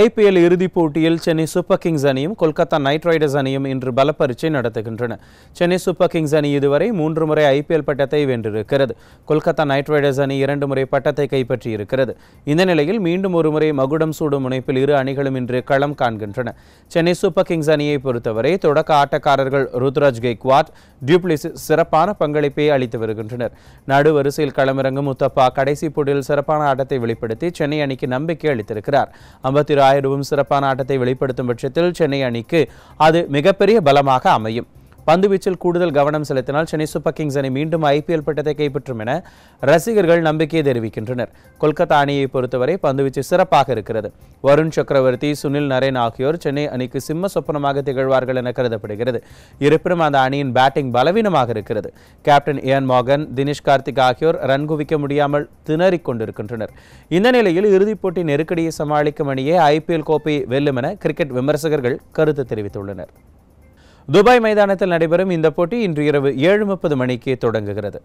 IPL இறுதிப் போட்டியில் Chennai super Kings அணியும் கொல்கத்தா நைட் ரைடர்ஸ் அணியும் இன்று பலப்பரிச்சை நடத்துகின்றன சென்னை சூப்பர் கிங்ஸ் அணி இதுவரை மூன்று முறை ஐபிஎல் பட்டத்தை வென்றிருக்கிறது கொல்கத்தா நைட் ரைடர்ஸ் அணி இரண்டு முறை பட்டத்தை கைப்பற்றியிருக்கிறது இந்த நிலையில் மீண்டும் ஒரு முறை மகுடம் சூடும் முனைப்பில் இரு அணிகளும் இன்று களம் காண்கின்றன சென்னை சூப்பர் கிங்ஸ் அணியை பொறுத்தவரை தொடக்க ஆட்டக்காரர்கள் ருத்ராஜ் கெய்க்வாட் டியூப்ளிஸ் சிறப்பான பங்களிப்பை அளித்து வருகின்றனர் நடுவரிசையில் களமிறங்கும் முத்தப்பா கடைசி போட்டியில் சிறப்பான ஆட்டத்தை வெளிப்படுத்தி சென்னை அணிக்கு நம்பிக்கை அளித்திருக்கிறார் ஐம்பத்தி ஆயிரவும் சிறப்பான ஆட்டத்தை வெளிப்படுத்தும் பட்சத்தில் சென்னை அணிக்கு அது மிகப்பெரிய பலமாக அமையும் பந்துவீச்சில் கூடுதல் கவனம் செலுத்தினால் சென்னை சூப்பர் கிங்ஸ் அணி மீண்டும் ஐபிஎல் பட்டத்தை கைப்பற்றும் என ரசிகர்கள் நம்பிக்கை தெரிவிக்கின்றனர் கொல்கத்தா அணியை பொறுத்தவரை பந்துவீச்சு சிறப்பாக இருக்கிறது வருண் சக்கரவர்த்தி சுனில் நரேன் ஆகியோர் சென்னை அணிக்கு சிம்ம சொப்பனமாக திகழ்வார்கள் என கருதப்படுகிறது இருப்பினும் அந்த அணியின் பேட்டிங் பலவீனமாக இருக்கிறது கேப்டன் ஏன் மோகன் தினேஷ் கார்த்திக் ஆகியோர் ரன் குவிக்க முடியாமல் திணறிக் கொண்டிருக்கின்றனர் இந்த நிலையில் இறுதிப் போட்டி நெருக்கடியை சமாளிக்கும் அணியே ஐபிஎல் கோப்பை வெல்லும் என கிரிக்கெட் விமர்சகர்கள் கருத்து தெரிவித்துள்ளனர் துபாய் மைதானத்தில் நடைபெறும் இந்த போட்டி இன்று இரவு ஏழு முப்பது மணிக்கு தொடங்குகிறது